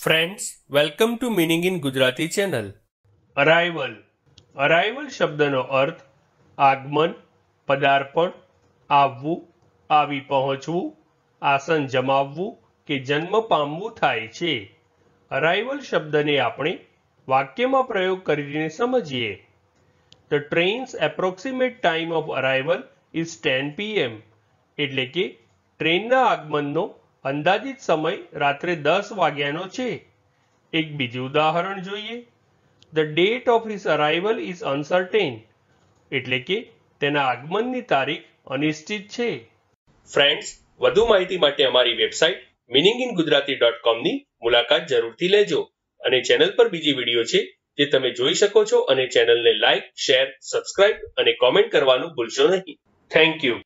friends welcome to meaning in Gujarati channel arrival arrival શબ્દનો અર્થ આગમન પદાર્પણ આવવું આવી પહોંચવું આસન જમાવવું કે જન્મ પામવું થાય છે અરાઇવલ શબ્દને આપણે વાક્યમાં પ્રયોગ કરીને સમજીએ the trains approximate time of arrival is ten PM એટલે કે ટ્રેનના આગમનનો અંદાજિત સમય રાત્રે દસ વાગ્યાનો છે એક બીજું ઉદાહરણ જોઈએ the date of his arrival is uncertain એટલે કે તેના આગમનની તારીખ અનિશ્ચિત છે ફ્રેન્ડ્સ વધુ માહિતી માટે અમારી website meaning in Gujarati dot કોમની મુલાકાત જરૂરથી લેજો અને ચેનલ પર બીજી વિડીયો છે જે તમે જોઈ શકો છો અને ચેનલને લાઇક શેર સબસ્ક્રાઇબ અને કોમેન્ટ કરવાનું ભૂલશો નહીં થેન્ક યુ